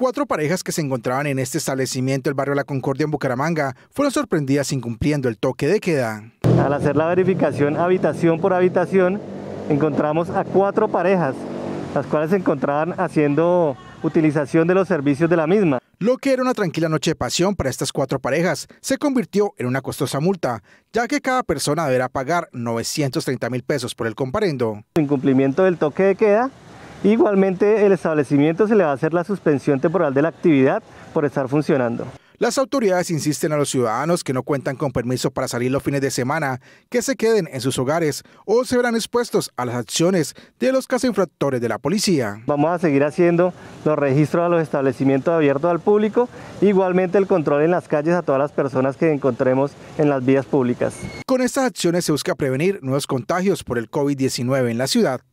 cuatro parejas que se encontraban en este establecimiento del barrio La Concordia en Bucaramanga fueron sorprendidas incumpliendo el toque de queda. Al hacer la verificación habitación por habitación, encontramos a cuatro parejas, las cuales se encontraban haciendo utilización de los servicios de la misma. Lo que era una tranquila noche de pasión para estas cuatro parejas se convirtió en una costosa multa, ya que cada persona deberá pagar 930 mil pesos por el comparendo. Incumplimiento del toque de queda Igualmente, el establecimiento se le va a hacer la suspensión temporal de la actividad por estar funcionando. Las autoridades insisten a los ciudadanos que no cuentan con permiso para salir los fines de semana, que se queden en sus hogares o se verán expuestos a las acciones de los infractores de la policía. Vamos a seguir haciendo los registros a los establecimientos abiertos al público, igualmente el control en las calles a todas las personas que encontremos en las vías públicas. Con estas acciones se busca prevenir nuevos contagios por el COVID-19 en la ciudad.